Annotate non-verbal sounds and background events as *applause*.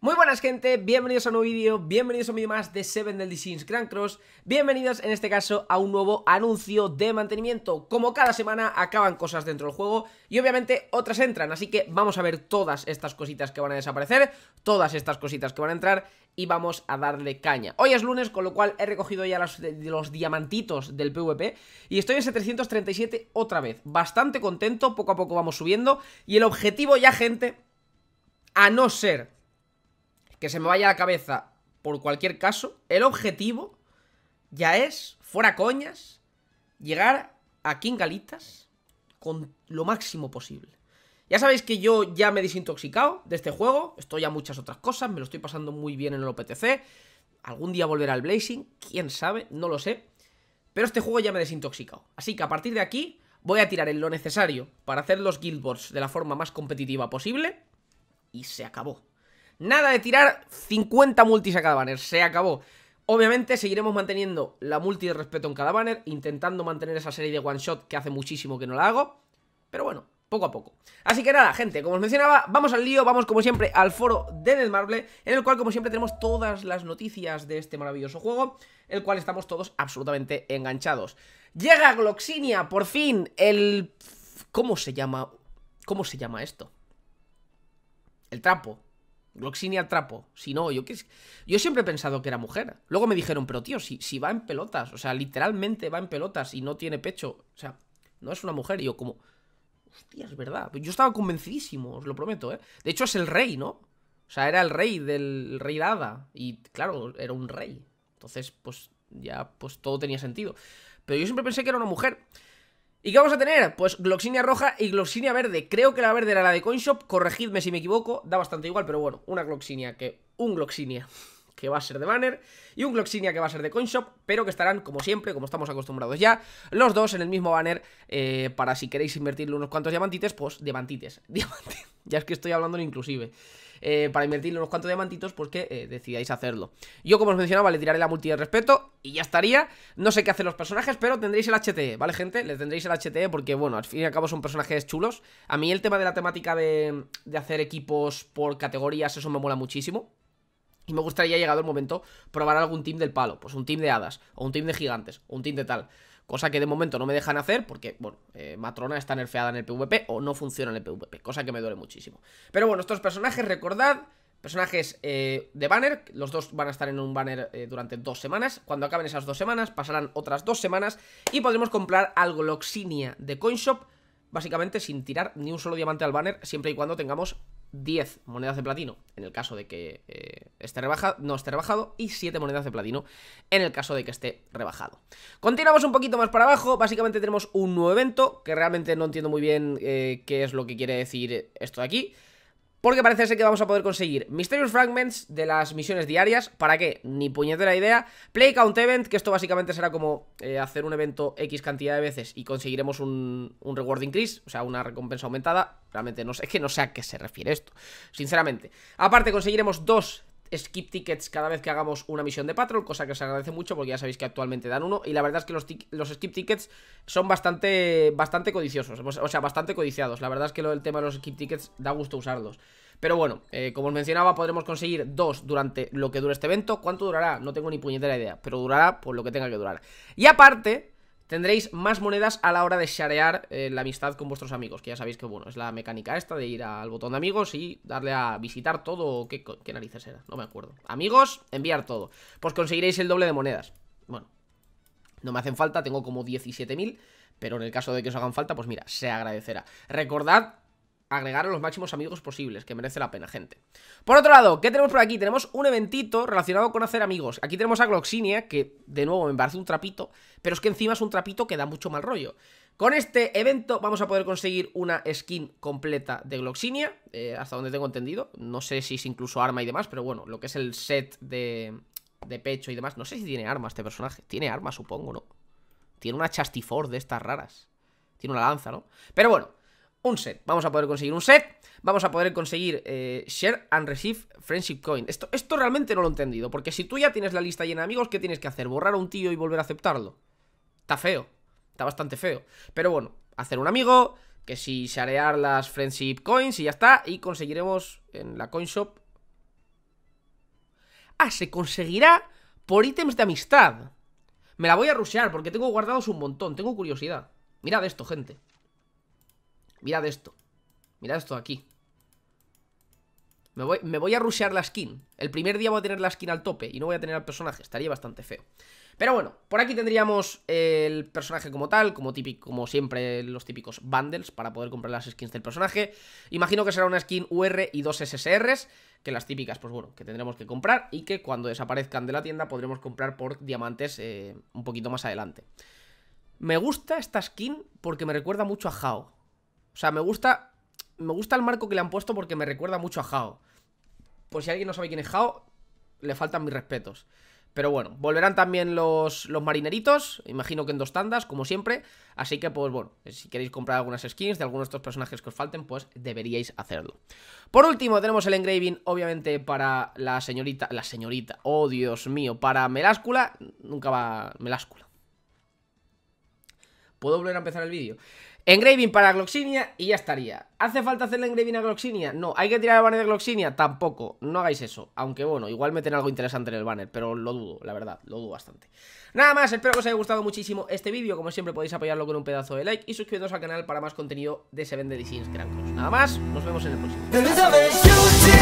Muy buenas gente, bienvenidos a un nuevo vídeo, bienvenidos a un vídeo más de Seven del Sins Grand Cross Bienvenidos en este caso a un nuevo anuncio de mantenimiento Como cada semana acaban cosas dentro del juego y obviamente otras entran Así que vamos a ver todas estas cositas que van a desaparecer, todas estas cositas que van a entrar y vamos a darle caña. Hoy es lunes, con lo cual he recogido ya los, los, diamantitos del PvP y estoy en 737 otra vez. Bastante contento, poco a poco vamos subiendo y el objetivo ya, gente, a no ser que se me vaya a la cabeza por cualquier caso, el objetivo ya es, fuera coñas, llegar a Kingalitas Galitas con lo máximo posible. Ya sabéis que yo ya me he desintoxicado de este juego, estoy a muchas otras cosas, me lo estoy pasando muy bien en el OPTC, algún día volverá al Blazing, quién sabe, no lo sé, pero este juego ya me he desintoxicado. Así que a partir de aquí voy a tirar en lo necesario para hacer los Guild de la forma más competitiva posible y se acabó. Nada de tirar 50 multis a cada banner, se acabó. Obviamente seguiremos manteniendo la multi de respeto en cada banner, intentando mantener esa serie de one shot que hace muchísimo que no la hago, pero bueno, poco a poco. Así que nada, gente, como os mencionaba, vamos al lío, vamos como siempre al foro de Netmarble, en el cual como siempre tenemos todas las noticias de este maravilloso juego, el cual estamos todos absolutamente enganchados. Llega Gloxinia, por fin, el... ¿Cómo se llama? ¿Cómo se llama esto? El trapo. Roxini trapo. Si no, yo que yo siempre he pensado que era mujer. Luego me dijeron, pero tío, si, si va en pelotas, o sea, literalmente va en pelotas y no tiene pecho, o sea, no es una mujer. Y yo como, hostia, es verdad. Yo estaba convencidísimo, os lo prometo, ¿eh? De hecho es el rey, ¿no? O sea, era el rey del rey Dada. Y claro, era un rey. Entonces, pues ya, pues todo tenía sentido. Pero yo siempre pensé que era una mujer. ¿Y qué vamos a tener? Pues gloxinia roja y gloxinia verde. Creo que la verde era la de CoinShop, corregidme si me equivoco, da bastante igual, pero bueno, una gloxinia que... un gloxinia que va a ser de Banner y un Gloxinia que va a ser de CoinShop, pero que estarán, como siempre, como estamos acostumbrados ya, los dos en el mismo banner eh, para si queréis invertirle unos cuantos diamantites, pues diamantites, *laughs* diamantites. Ya es que estoy hablando inclusive. Eh, para invertirle unos cuantos diamantitos, pues que eh, decidáis hacerlo. Yo, como os mencionaba, le tiraré la multi de respeto y ya estaría. No sé qué hacen los personajes, pero tendréis el HTE, ¿vale, gente? Le tendréis el HTE porque, bueno, al fin y al cabo son personajes chulos. A mí el tema de la temática de, de hacer equipos por categorías, eso me mola muchísimo. Y me gustaría, llegado el momento, probar algún team del palo. Pues un team de hadas, o un team de gigantes, o un team de tal cosa que de momento no me dejan hacer porque, bueno, eh, Matrona está nerfeada en el PvP o no funciona en el PvP, cosa que me duele muchísimo. Pero bueno, estos personajes, recordad, personajes eh, de banner, los dos van a estar en un banner eh, durante dos semanas, cuando acaben esas dos semanas pasarán otras dos semanas y podremos comprar algo Loxinia de Coinshop, básicamente sin tirar ni un solo diamante al banner, siempre y cuando tengamos 10 monedas de platino en el caso de que eh, esté rebajado, no esté rebajado y 7 monedas de platino en el caso de que esté rebajado. Continuamos un poquito más para abajo, básicamente tenemos un nuevo evento que realmente no entiendo muy bien eh, qué es lo que quiere decir esto de aquí. Porque parece ser que vamos a poder conseguir Mysterious Fragments de las misiones diarias ¿Para qué? Ni la idea Play Count Event, que esto básicamente será como eh, hacer un evento X cantidad de veces Y conseguiremos un, un reward increase O sea, una recompensa aumentada Realmente no sé, es no sé a qué se refiere esto Sinceramente Aparte conseguiremos dos skip tickets cada vez que hagamos una misión de patrol, cosa que os agradece mucho porque ya sabéis que actualmente dan uno y la verdad es que los, skip tickets son bastante, bastante codiciosos, o sea, bastante codiciados. La verdad es que lo, del tema de los skip tickets da gusto usarlos. Pero bueno, eh, como os mencionaba, podremos conseguir dos durante lo que dure este evento. ¿Cuánto durará? No tengo ni puñetera idea, pero durará por lo que tenga que durar. Y aparte tendréis más monedas a la hora de sharear eh, la amistad con vuestros amigos, que ya sabéis que, bueno, es la mecánica esta de ir al botón de amigos y darle a visitar todo, o qué, qué narices era, no me acuerdo. Amigos, enviar todo, pues conseguiréis el doble de monedas. Bueno, no me hacen falta, tengo como 17.000, pero en el caso de que os hagan falta, pues mira, se agradecerá. Recordad agregar a los máximos amigos posibles, que merece la pena, gente. Por otro lado, ¿qué tenemos por aquí? Tenemos un eventito relacionado con hacer amigos. Aquí tenemos a Gloxinia, que de nuevo me parece un trapito, pero es que encima es un trapito que da mucho mal rollo. Con este evento vamos a poder conseguir una skin completa de Gloxinia, eh, hasta donde tengo entendido. No sé si es incluso arma y demás, pero bueno, lo que es el set de, de pecho y demás. No sé si tiene arma este personaje. Tiene arma, supongo, ¿no? Tiene una chastifor de estas raras. Tiene una lanza, ¿no? Pero bueno, un set. Vamos a poder conseguir un set. Vamos a poder conseguir eh, Share and Receive Friendship Coin. Esto, esto realmente no lo he entendido. Porque si tú ya tienes la lista llena de amigos, ¿qué tienes que hacer? ¿Borrar a un tío y volver a aceptarlo? Está feo. Está bastante feo. Pero bueno, hacer un amigo, que si sharear las Friendship Coins y ya está. Y conseguiremos en la Coin Shop... Ah, se conseguirá por ítems de amistad. Me la voy a rusear porque tengo guardados un montón. Tengo curiosidad. Mirad esto, gente. Mirad esto. Mirad esto aquí. Me voy, a rushear la skin. El primer día voy a tener la skin al tope y no voy a tener al personaje. Estaría bastante feo. Pero bueno, por aquí tendríamos el personaje como tal, como, típico, como siempre los típicos bundles para poder comprar las skins del personaje. Imagino que será una skin UR y dos SSRs, que las típicas, pues bueno, que tendremos que comprar y que cuando desaparezcan de la tienda podremos comprar por diamantes eh, un poquito más adelante. Me gusta esta skin porque me recuerda mucho a Hao. O sea, me gusta, me gusta el marco que le han puesto porque me recuerda mucho a Jao. Por si alguien no sabe quién es Jao, le faltan mis respetos. Pero bueno, volverán también los, los, marineritos, imagino que en dos tandas, como siempre. Así que, pues bueno, si queréis comprar algunas skins de algunos de estos personajes que os falten, pues deberíais hacerlo. Por último, tenemos el engraving, obviamente, para la señorita... La señorita, oh Dios mío, para Meláscula. Nunca va... Meláscula. ¿Puedo volver a empezar el vídeo? Engraving para Gloxinia y ya estaría. ¿Hace falta hacerle engraving a Gloxinia? No. ¿Hay que tirar el banner de Gloxinia? Tampoco. No hagáis eso. Aunque bueno, igual meten algo interesante en el banner, pero lo dudo, la verdad, lo dudo bastante. Nada más, espero que os haya gustado muchísimo este vídeo. Como siempre podéis apoyarlo con un pedazo de like y suscribiros al canal para más contenido de Seven Cross Nada más, nos vemos en el próximo.